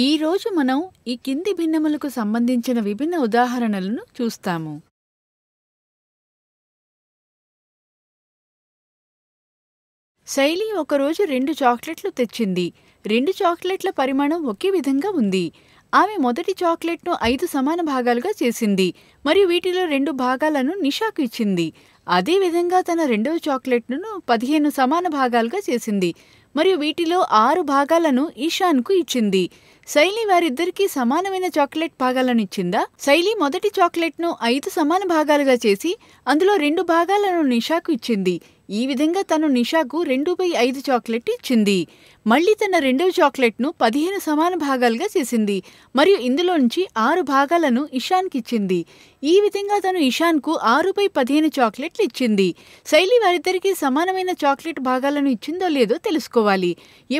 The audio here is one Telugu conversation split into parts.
ఈ రోజు మనం ఈ కింది భిన్నములకు సంబంధించిన విభిన్న ఉదాహరణలను చూస్తాము శైలి ఒకరోజు రెండు చాక్లెట్లు తెచ్చింది రెండు చాక్లెట్ల పరిమాణం ఒకే విధంగా ఉంది ఆమె మొదటి చాక్లెట్ను ఐదు సమాన భాగాలుగా చేసింది మరియు వీటిలో రెండు భాగాలను నిషాకు ఇచ్చింది అదేవిధంగా తన రెండవ చాక్లెట్ను పదిహేను సమాన భాగాలుగా చేసింది మరియు వీటిలో ఆరు భాగాలను ఈశాన్కు ఇచ్చింది శైలి వారిద్దరికీ సమానమైన చాక్లెట్ భాగాలను ఇచ్చిందా శైలి మొదటి చాక్లెట్ను ఐదు సమాన భాగాలుగా చేసి అందులో రెండు భాగాలను నిషాకు ఇచ్చింది ఈ విధంగా తను నిషాకు రెండు బై ఐదు చాక్లెట్ ఇచ్చింది మళ్ళీ తన రెండవ చాక్లెట్ను పదిహేను సమాన భాగాలుగా చేసింది మరియు ఇందులో నుంచి ఆరు భాగాలను ఇషాన్కిచ్చింది ఈ విధంగా తను ఇషాన్కు ఆరుపై పదిహేను చాక్లెట్లు ఇచ్చింది శైలి వారిద్దరికీ సమానమైన చాక్లెట్ భాగాలను ఇచ్చిందో లేదో తెలుసుకోవాలి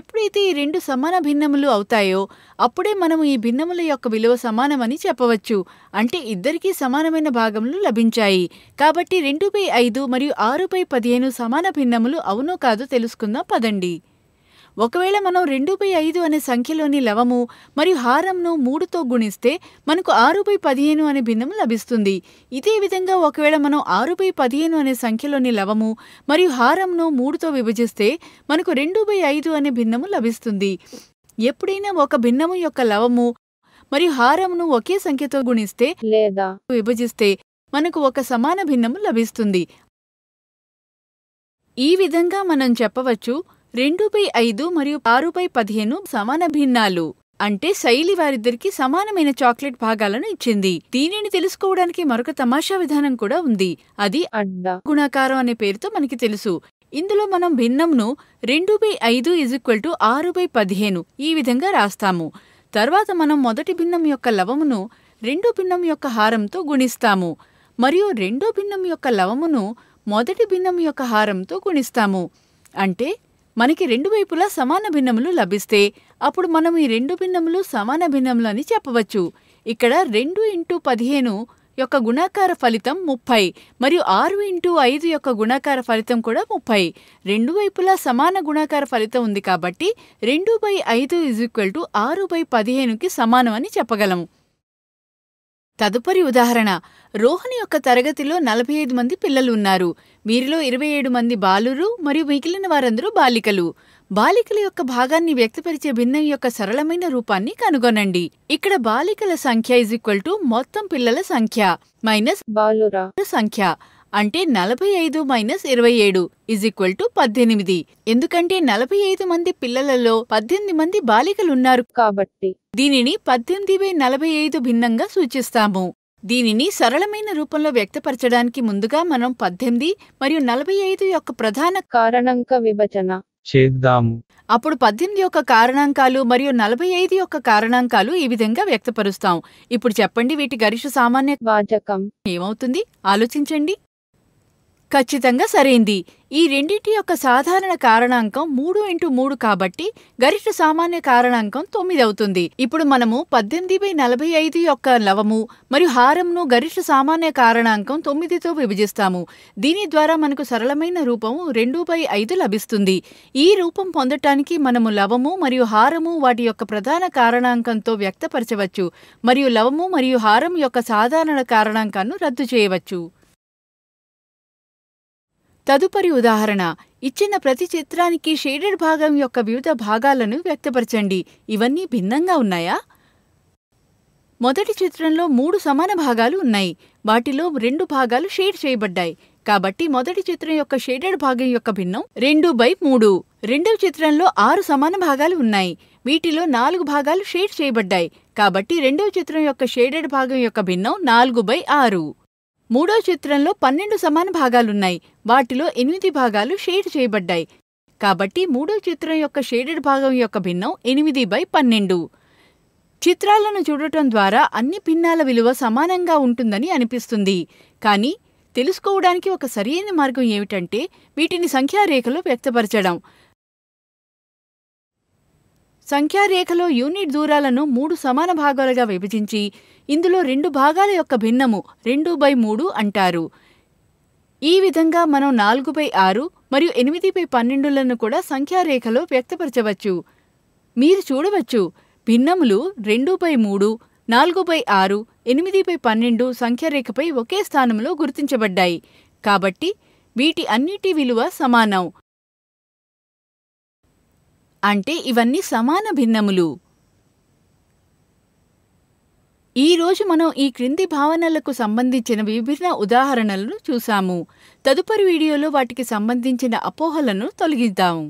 ఎప్పుడైతే ఈ రెండు సమాన భిన్నములు అవుతాయో అప్పుడే మనము ఈ భిన్నముల యొక్క విలువ సమానమని చెప్పవచ్చు అంటే ఇద్దరికీ సమానమైన భాగములు లభించాయి కాబట్టి రెండుపై ఐదు మరియు ఆరుపై పదిహేను సమాన భిన్నములు అవునో కాదో తెలుసుకుందాం పదండి ఒకవేళ మనం రెండు బై ఐదు అనే సంఖ్యలోని లవము మరియు హారంను మూడుతో గుణిస్తే మనకు ఆరు బై పదిహేను అనే భిన్నం లభిస్తుంది ఇదే విధంగా ఒకవేళ మనం ఆరు బై పదిహేను అనే సంఖ్యలోని లవము మరియు హారంను మూడుతో విభజిస్తే మనకు రెండు బై ఐదు అనే భిన్నము లభిస్తుంది ఎప్పుడైనా ఒక భిన్నము యొక్క లవము మరియు హారంను ఒకే సంఖ్యతో గుణిస్తే లేదా విభజిస్తే మనకు ఒక సమాన భిన్నము లభిస్తుంది ఈ విధంగా మనం చెప్పవచ్చు రెండు బై ఐదు మరియు ఆరుపై పదిహేను సమాన భిన్నాలు అంటే శైలి వారిద్దరికి సమానమైన చాక్లెట్ భాగాలను ఇచ్చింది దీనిని తెలుసుకోవడానికి మరొక తమాషా విధానం కూడా ఉంది అది అండ గుణాకారం అనే పేరుతో మనకి తెలుసు ఇందులో మనం భిన్నంను రెండు బై ఐదు ఇజ్ ఈక్వల్ టు ఆరు బై పదిహేను ఈ విధంగా రాస్తాము తర్వాత మనం మొదటి భిన్నం యొక్క లవమును రెండు భిన్నం యొక్క హారంతో గుణిస్తాము మరియు రెండో భిన్నం యొక్క లవమును మొదటి భిన్నం యొక్క హారంతో గుణిస్తాము అంటే మనకి రెండు వైపులా సమాన భిన్నములు లభిస్తే అప్పుడు మనం ఈ రెండు భిన్నములు సమాన భిన్నములు అని చెప్పవచ్చు ఇక్కడ రెండు ఇంటూ పదిహేను యొక్క గుణాకార ఫలితం ముప్పై మరియు ఆరు ఇంటూ ఐదు యొక్క గుణాకార ఫలితం కూడా ముప్పై రెండు వైపులా సమాన గుణాకార ఫలితం ఉంది కాబట్టి రెండు బై ఐదు ఈజ్ ఈక్వల్ టు ఆరు బై పదిహేనుకి సమానం అని చెప్పగలము తదుపరి ఉదాహరణ రోహన్ యొక్క తరగతిలో నలభై ఐదు మంది పిల్లలు ఉన్నారు వీరిలో ఇరవై ఏడు మంది బాలురు మరియు మిగిలిన వారందరూ బాలికలు బాలికల యొక్క భాగాన్ని వ్యక్తపరిచే భిన్నం యొక్క సరళమైన రూపాన్ని కనుగొనండి ఇక్కడ బాలికల సంఖ్య ఈజ్ ఈక్వల్ టు మొత్తం పిల్లల సంఖ్య మైనస్ బాలుర సంఖ్య అంటే నలభై ఐదు మైనస్ ఇరవై ఏడు ఇజ్ ఈక్వల్ టు పద్దెనిమిది ఎందుకంటే నలభై ఐదు మంది పిల్లలలో పద్దెనిమిది మంది బాలికలున్నారు కాబట్టి దీనిని పద్దెనిమిది బై నలభై ఐదు భిన్నంగా సూచిస్తాము దీనిని సరళమైన రూపంలో వ్యక్తపరచడానికి ముందుగా మనం పద్దెనిమిది మరియు నలభై ఐదు యొక్క ప్రధాన కారణాంక విభజన చేద్దాము అప్పుడు పద్దెనిమిది యొక్క కారణాంకాలు మరియు నలభై ఐదు యొక్క కారణాంకాలు ఈ విధంగా వ్యక్తపరుస్తాం ఇప్పుడు చెప్పండి వీటి గరిష్ట సామాన్య వాచకం ఏమవుతుంది ఆలోచించండి ఖచ్చితంగా సరైంది ఈ రెండింటి యొక్క సాధారణ కారణాంకం మూడు ఇంటూ మూడు కాబట్టి గరిష్ట సామాన్య కారణాంకం తొమ్మిది అవుతుంది ఇప్పుడు మనము పద్దెనిమిది బై నలభై ఐదు యొక్క లవము మరియు హారంను గరిష్ట సామాన్య కారణాంకం తొమ్మిదితో విభజిస్తాము దీని ద్వారా మనకు సరళమైన రూపము రెండు బై ఐదు లభిస్తుంది ఈ రూపం పొందటానికి మనము లవము మరియు హారము వాటి యొక్క ప్రధాన కారణాంకంతో వ్యక్తపరచవచ్చు మరియు లవము మరియు హారం యొక్క సాధారణ కారణాంకాన్ని రద్దు చేయవచ్చు తదుపరి ఉదాహరణ ఇచ్చిన ప్రతి చిత్రానికి షేడెడ్ భాగం యొక్క వివిధ భాగాలను వ్యక్తపరచండి ఇవన్నీ భిన్నంగా ఉన్నాయా మొదటి చిత్రంలో మూడు సమాన భాగాలు ఉన్నాయి వాటిలో రెండు భాగాలు షేడ్ చేయబడ్డాయి కాబట్టి మొదటి చిత్రం యొక్క షేడెడ్ భాగం యొక్క భిన్నం రెండు బై మూడు రెండవ చిత్రంలో ఆరు సమాన భాగాలు ఉన్నాయి వీటిలో నాలుగు భాగాలు షేడ్ చేయబడ్డాయి కాబట్టి రెండవ చిత్రం యొక్క షేడెడ్ భాగం యొక్క భిన్నం నాలుగు బై ఆరు మూడో చిత్రంలో పన్నెండు సమాన భాగాలున్నాయి వాటిలో ఎనిమిది భాగాలు షేడ్ చేయబడ్డాయి కాబట్టి మూడో చిత్రం యొక్క షేడెడ్ భాగం యొక్క భిన్నం ఎనిమిది బై పన్నెండు చిత్రాలను చూడటం ద్వారా అన్ని భిన్నాల విలువ సమానంగా ఉంటుందని అనిపిస్తుంది కానీ తెలుసుకోవడానికి ఒక సరియైన మార్గం ఏమిటంటే వీటిని సంఖ్యారేఖలో వ్యక్తపరచడం సంఖ్యారేఖలో యూనిట్ దూరాలను మూడు సమాన భాగాలుగా విభజించి ఇందులో రెండు భాగాల యొక్క భిన్నము రెండు బై మూడు అంటారు ఈ విధంగా మనం నాలుగు బై ఆరు మరియు ఎనిమిది బై పన్నెండులను కూడా సంఖ్యారేఖలో వ్యక్తపరచవచ్చు మీరు చూడవచ్చు భిన్నములు రెండు బై మూడు నాలుగు బై ఆరు ఎనిమిది బై పన్నెండు సంఖ్యారేఖపై ఒకే స్థానంలో గుర్తించబడ్డాయి కాబట్టి వీటి అన్నిటి విలువ సమానం అంటే ఇవన్నీ సమాన భిన్నములు ఈరోజు మనం ఈ క్రింది భావనలకు సంబంధించిన విభిన్న ఉదాహరణలను చూశాము తదుపరి వీడియోలో వాటికి సంబంధించిన అపోహలను తొలగిద్దాము